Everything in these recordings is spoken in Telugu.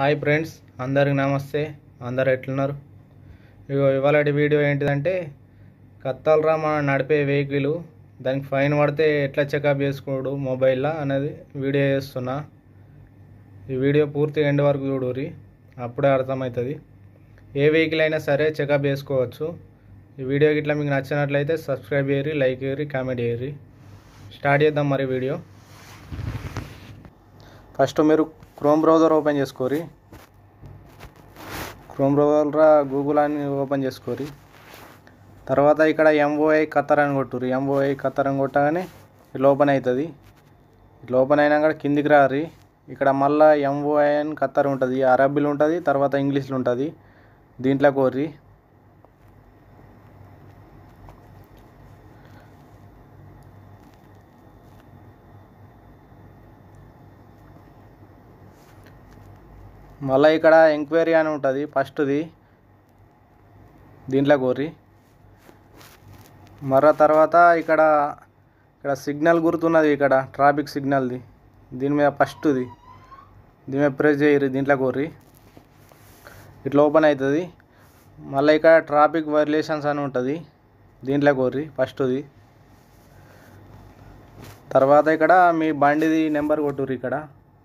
హాయ్ ఫ్రెండ్స్ అందరికి నమస్తే అందరు ఎట్లున్నారు ఇగో ఇవాళ వీడియో ఏంటిదంటే కత్తాల రామ నడిపే వెహికల్ దానికి ఫైన్ పడితే ఎట్లా చెకప్ చేసుకోడు మొబైల్లో అనేది వీడియో చేస్తున్నా ఈ వీడియో పూర్తి ఎండ్ వరకు చూడురి అప్పుడే అర్థమవుతుంది ఏ వెహికల్ అయినా సరే చెకప్ చేసుకోవచ్చు ఈ వీడియో ఇట్లా మీకు నచ్చినట్లయితే సబ్స్క్రైబ్ చేయరి లైక్ చేయరి కామెంట్ చేయరి స్టార్ట్ చేద్దాం మరి వీడియో ఫస్ట్ మీరు క్రోమ్ బ్రౌజర్ ఓపెన్ చేసుకోరి క్రోమ్ బ్రౌజర్ గూగుల్ అని ఓపెన్ చేసుకోరి తర్వాత ఇక్కడ ఎంఓఐ కత్తర్ అని కొట్టుర్రి ఎంఓఐ కత్తర్ అని కొట్టగానే ఇట్లా ఓపెన్ అవుతుంది ఇట్లా ఓపెన్ అయినాక కిందికి రారి ఇక్కడ మళ్ళీ ఎంఓఐ అని కత్తర్ ఉంటుంది అరబీలు ఉంటుంది తర్వాత ఇంగ్లీష్లు ఉంటుంది దీంట్లో కోర్రి మళ్ళీ ఇక్కడ ఎంక్వైరీ అని ఉంటుంది ఫస్ట్ది దీంట్లో కోరి మరో తర్వాత ఇక్కడ ఇక్కడ సిగ్నల్ గుర్తున్నది ఇక్కడ ట్రాఫిక్ సిగ్నల్ది దీని మీద ఫస్ట్ది దీని మీద ప్రెస్ చేయరు దీంట్లో కోరి ఇట్లా ఓపెన్ అవుతుంది మళ్ళీ ఇక్కడ ట్రాఫిక్ వైలేషన్స్ అని ఉంటుంది దీంట్లో కోరి ఫస్ట్ది తర్వాత ఇక్కడ మీ బండిది నెంబర్ కొట్టురు ఇక్కడ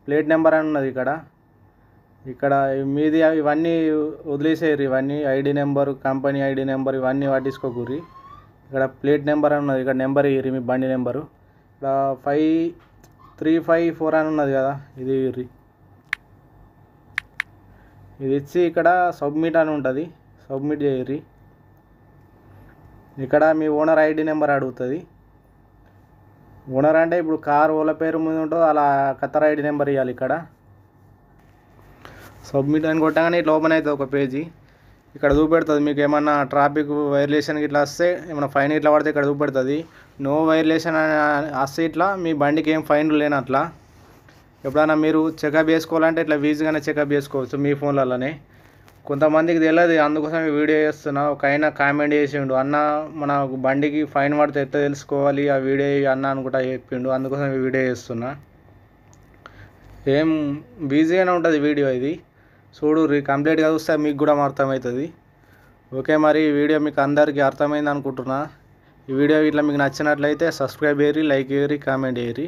ప్లేట్ నెంబర్ అని ఉన్నది ఇక్కడ ఇక్కడ మీది ఇవన్నీ వదిలేసేయరు ఇవన్నీ ID number company ID number ఇవన్నీ పట్టించుకోకూరి ఇక్కడ ప్లేట్ నెంబర్ అని ఉన్నది ఇక్కడ నెంబర్ ఇయ్యి మీ బండి నెంబరు ఇక్కడ ఫైవ్ త్రీ ఫైవ్ ఫోర్ అని ఉన్నది కదా ఇది ఇయ్యి ఇది ఇచ్చి ఇక్కడ సబ్మిట్ అని ఉంటుంది సబ్మిట్ చేయర్రి ఇక్కడ మీ ఓనర్ ఐడి నెంబర్ అడుగుతుంది ఓనర్ అంటే ఇప్పుడు కార్ ఓల పేరు ముందు ఉంటుందో అలా కత్తర్ ఐడి నెంబర్ ఇవ్వాలి ఇక్కడ సబ్మిట్ అని కొట్టగానే ఇట్లా ఓపెన్ అవుతుంది ఒక పేజీ ఇక్కడ చూపెడుతుంది మీకు ఏమన్నా ట్రాఫిక్ వైర్లేషన్ ఇట్లా వస్తే ఏమైనా ఫైన్ ఇట్లా పడితే ఇక్కడ చూపెడుతుంది నో వైర్లేషన్ అని వస్తే ఇట్లా మీ బండికి ఏం ఫైన్ లేని అట్లా ఎప్పుడైనా మీరు చెకప్ చేసుకోవాలంటే ఇట్లా ఈజీగానే చెకప్ చేసుకోవచ్చు మీ ఫోన్లలోనే కొంతమందికి తెలియదు అందుకోసం ఈ వీడియో చేస్తున్నా ఒక ఆయన కామెంట్ చేసిండు అన్న మన బండికి ఫైన్ పడితే ఎట్లా తెలుసుకోవాలి ఆ వీడియో అన్న అనుకుంటా చెప్పిండు అందుకోసం ఈ వీడియో చేస్తున్నా ఏం బిజీగానే ఉంటుంది వీడియో ఇది చూడు చూడుర్రి కంప్లీట్గా చూస్తే మీకు కూడా అర్థమవుతుంది ఓకే మరి ఈ వీడియో మీకు అందరికీ అర్థమైంది అనుకుంటున్నా ఈ వీడియో ఇట్లా మీకు నచ్చినట్లయితే సబ్స్క్రైబ్ చేయరి లైక్ చేయరి కామెంట్ చేయరి